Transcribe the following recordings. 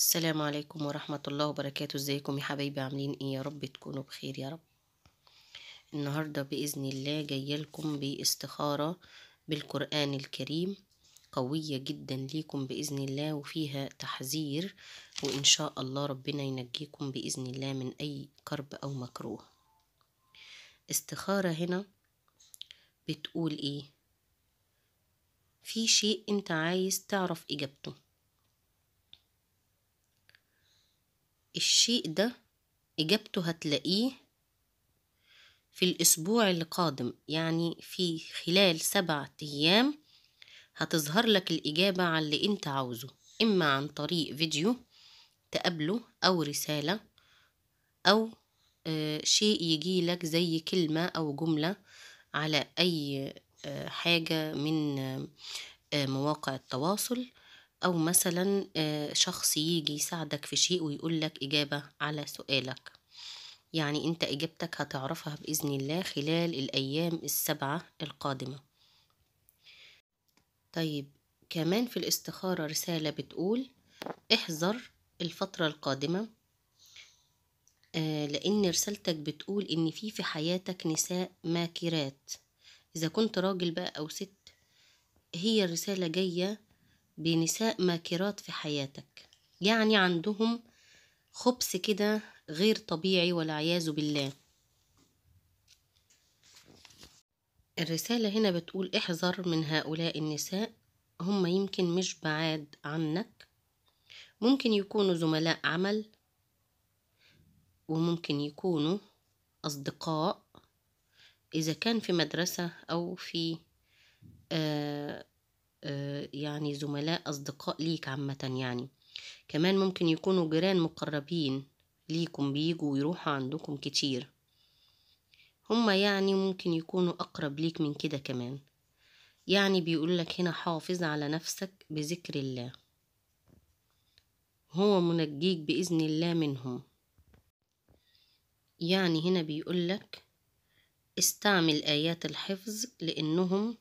السلام عليكم ورحمة الله وبركاته ازيكم يا حبايبي عاملين ايه يا رب تكونوا بخير يا رب النهاردة بإذن الله جاي لكم باستخارة بالقرآن الكريم قوية جدا ليكم بإذن الله وفيها تحذير وإن شاء الله ربنا ينجيكم بإذن الله من أي كرب أو مكروه استخارة هنا بتقول ايه في شيء انت عايز تعرف اجابته الشيء ده إجابته هتلاقيه في الأسبوع القادم يعني في خلال سبعة أيام هتظهر لك الإجابة عن اللي أنت عاوزه إما عن طريق فيديو تقابله أو رسالة أو آه، شيء يجي لك زي كلمة أو جملة على أي آه، حاجة من آه، مواقع التواصل أو مثلا آه، شخص يجي يساعدك في شيء ويقول لك إجابة على سؤالك يعني أنت إجابتك هتعرفها بإذن الله خلال الأيام السبعة القادمة طيب كمان في الاستخارة رسالة بتقول احذر الفترة القادمة آه، لأن رسالتك بتقول إن في في حياتك نساء ماكرات إذا كنت راجل بقى أو ست هي الرسالة جاية بنساء ماكرات في حياتك يعني عندهم خبث كده غير طبيعي والعياذ بالله الرسالة هنا بتقول احذر من هؤلاء النساء هم يمكن مش بعاد عنك ممكن يكونوا زملاء عمل وممكن يكونوا أصدقاء إذا كان في مدرسة أو في آه آه، يعني زملاء أصدقاء ليك عامة يعني كمان ممكن يكونوا جيران مقربين ليكم بيجوا ويروحوا عندكم كتير هما يعني ممكن يكونوا أقرب ليك من كده كمان يعني بيقولك هنا حافظ على نفسك بذكر الله هو منجيك بإذن الله منهم يعني هنا بيقولك استعمل آيات الحفظ لأنهم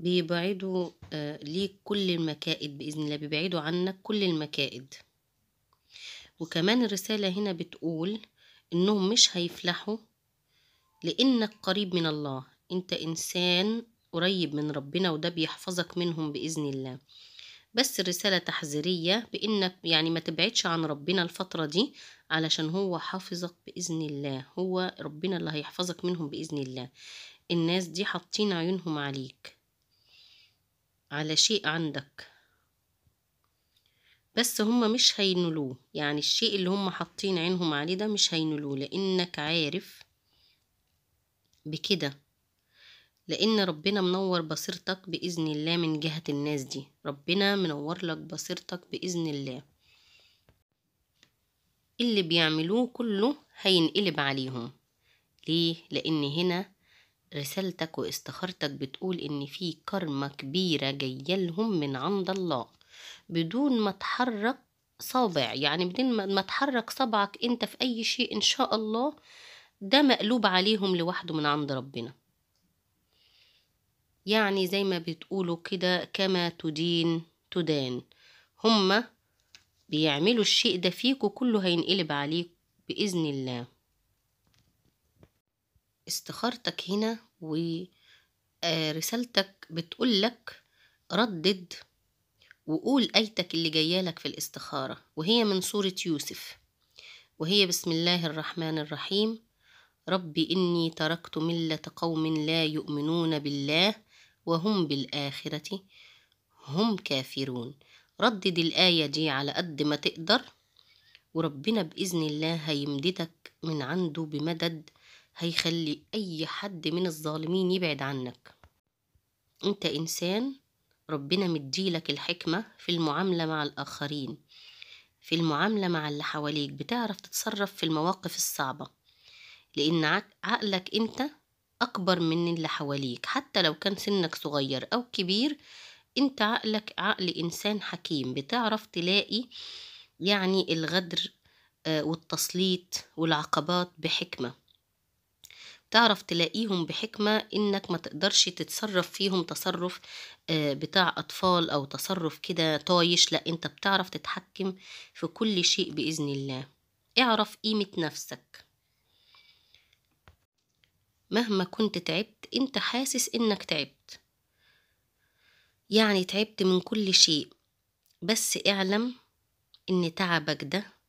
بيبعدوا آه، ليك كل المكائد بإذن الله بيبعدوا عنك كل المكائد وكمان الرسالة هنا بتقول إنهم مش هيفلحوا لإنك قريب من الله أنت إنسان قريب من ربنا وده بيحفظك منهم بإذن الله بس الرسالة تحذيرية بإنك يعني ما تبعدش عن ربنا الفترة دي علشان هو حافظك بإذن الله هو ربنا اللي هيحفظك منهم بإذن الله الناس دي حاطين عيونهم عليك على شيء عندك بس هما مش هينولوه يعني الشيء اللي هما حاطين عينهم عليه ده مش هينولوه لانك عارف بكده لان ربنا منور بصيرتك باذن الله من جهة الناس دي ربنا منور لك بصيرتك باذن الله اللي بيعملوه كله هينقلب عليهم ليه لان هنا رسالتك واستخارتك بتقول ان في كرمة كبيرة جاية لهم من عند الله بدون ما تحرك صابع يعني بدون ما تحرك صبعك انت في اي شيء ان شاء الله ده مقلوب عليهم لوحده من عند ربنا يعني زي ما بتقولوا كده كما تدين تدان هما بيعملوا الشيء ده فيك وكله هينقلب عليك بإذن الله استخارتك هنا ورسالتك آه، بتقول لك ردد وقول آيتك اللي جاية لك في الاستخارة وهي من سورة يوسف وهي بسم الله الرحمن الرحيم ربي إني تركت ملة قوم لا يؤمنون بالله وهم بالآخرة هم كافرون ردد الآية دي على قد ما تقدر وربنا بإذن الله هيمددك من عنده بمدد هيخلي أي حد من الظالمين يبعد عنك أنت إنسان ربنا مديلك الحكمة في المعاملة مع الآخرين في المعاملة مع اللي حواليك بتعرف تتصرف في المواقف الصعبة لأن عقلك أنت أكبر من اللي حواليك حتى لو كان سنك صغير أو كبير أنت عقلك عقل إنسان حكيم بتعرف تلاقي يعني الغدر آه، والتسليط والعقبات بحكمة تعرف تلاقيهم بحكمة إنك ما تقدرش تتصرف فيهم تصرف آه، بتاع أطفال أو تصرف كده طايش لأ أنت بتعرف تتحكم في كل شيء بإذن الله اعرف قيمة نفسك مهما كنت تعبت أنت حاسس إنك تعبت يعني تعبت من كل شيء بس اعلم إن تعبك ده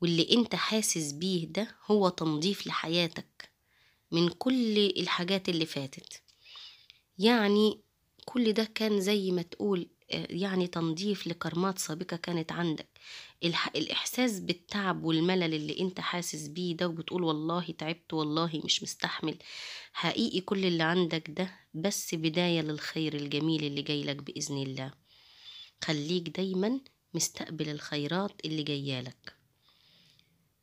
واللي انت حاسس بيه ده هو تنظيف لحياتك من كل الحاجات اللي فاتت يعني كل ده كان زي ما تقول آه، يعني تنظيف لكرمات سابقة كانت عندك الإحساس بالتعب والملل اللي أنت حاسس بيه ده وبتقول والله تعبت والله مش مستحمل حقيقي كل اللي عندك ده بس بداية للخير الجميل اللي جايلك بإذن الله خليك دايما مستقبل الخيرات اللي جايالك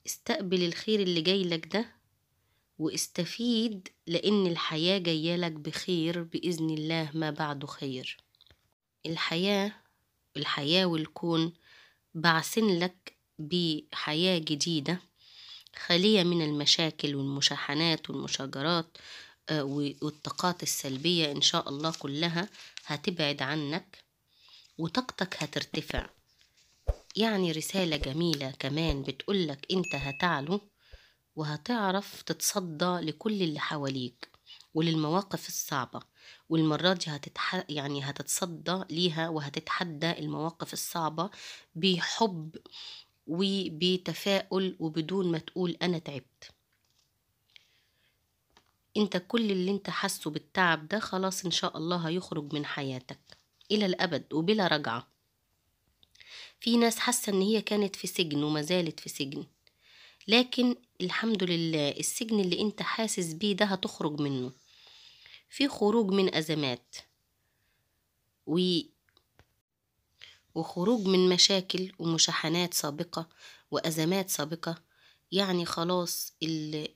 استقبل الخير اللي جاي لك ده واستفيد لأن الحياة جاية لك بخير بإذن الله ما بعده خير الحياة الحياة والكون بعثن لك بحياة جديدة خالية من المشاكل والمشاحنات والمشاجرات آه، والطاقات السلبية إن شاء الله كلها هتبعد عنك وطاقتك هترتفع يعني رسالة جميلة كمان بتقولك انت هتعلو وهتعرف تتصدى لكل اللي حواليك وللمواقف الصعبة والمرة دي هتتح... يعني هتتصدى ليها وهتتحدى المواقف الصعبة بحب وبتفاؤل وبدون ما تقول أنا تعبت انت كل اللي انت حاسه بالتعب ده خلاص ان شاء الله هيخرج من حياتك الى الابد وبلا رجعه في ناس حاسة إن هي كانت في سجن وما زالت في سجن لكن الحمد لله السجن اللي انت حاسس بيه ده هتخرج منه في خروج من أزمات و... وخروج من مشاكل ومشاحنات سابقة وأزمات سابقة يعني خلاص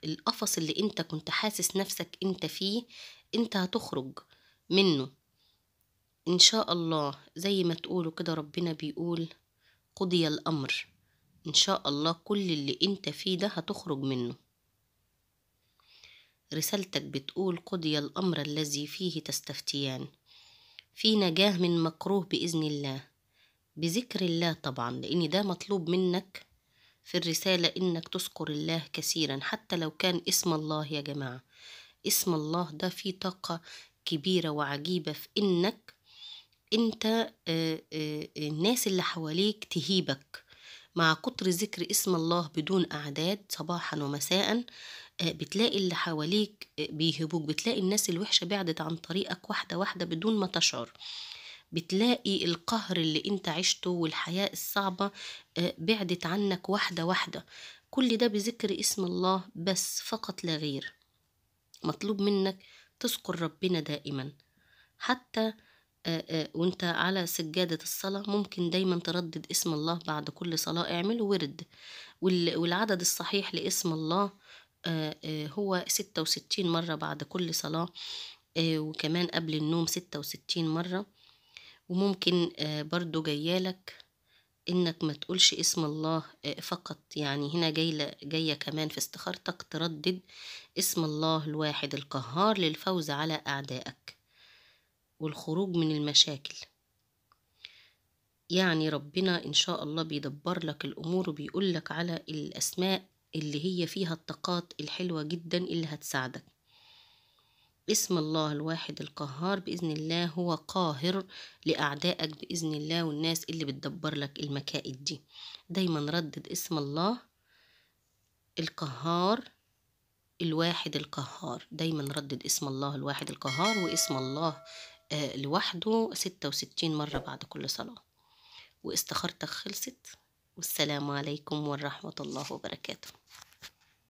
القفص اللي انت كنت حاسس نفسك انت فيه انت هتخرج منه ان شاء الله زي ما تقولوا كده ربنا بيقول قضي الأمر إن شاء الله كل اللي أنت فيه ده هتخرج منه رسالتك بتقول قضي الأمر الذي فيه تستفتيان في نجاة من مكروه بإذن الله بذكر الله طبعا لأن ده مطلوب منك في الرسالة إنك تذكر الله كثيرا حتى لو كان اسم الله يا جماعة اسم الله ده فيه طاقة كبيرة وعجيبة في إنك انت آه، آه، الناس اللي حواليك تهيبك مع كتر ذكر اسم الله بدون أعداد صباحا ومساء آه، بتلاقي اللي حواليك بيهبوك بتلاقي الناس الوحشة بعدت عن طريقك واحدة واحدة بدون ما تشعر بتلاقي القهر اللي انت عشته والحياة الصعبة بعدت عنك واحدة واحدة كل ده بذكر اسم الله بس فقط لا غير مطلوب منك تذكر ربنا دائما حتى وانت على سجادة الصلاة ممكن دايما تردد اسم الله بعد كل صلاة اعمله ورد والعدد الصحيح لاسم الله هو ستة وستين مرة بعد كل صلاة وكمان قبل النوم ستة وستين مرة وممكن برضو جيالك انك ما تقولش اسم الله فقط يعني هنا جاية جاية كمان في استخارتك تردد اسم الله الواحد القهار للفوز على أعدائك والخروج من المشاكل يعني ربنا إن شاء الله بيدبر لك الأمور وبيقول لك على الأسماء اللي هي فيها الطاقات الحلوة جدا اللي هتساعدك اسم الله الواحد القهار بإذن الله هو قاهر لأعدائك بإذن الله والناس اللي بتدبر لك المكائد دي دايما ردد اسم الله القهار الواحد القهار دايما ردد اسم الله الواحد القهار واسم الله آه، لوحده ستة وستين مرة بعد كل صلاة واستخارتك خلصت والسلام عليكم ورحمة الله وبركاته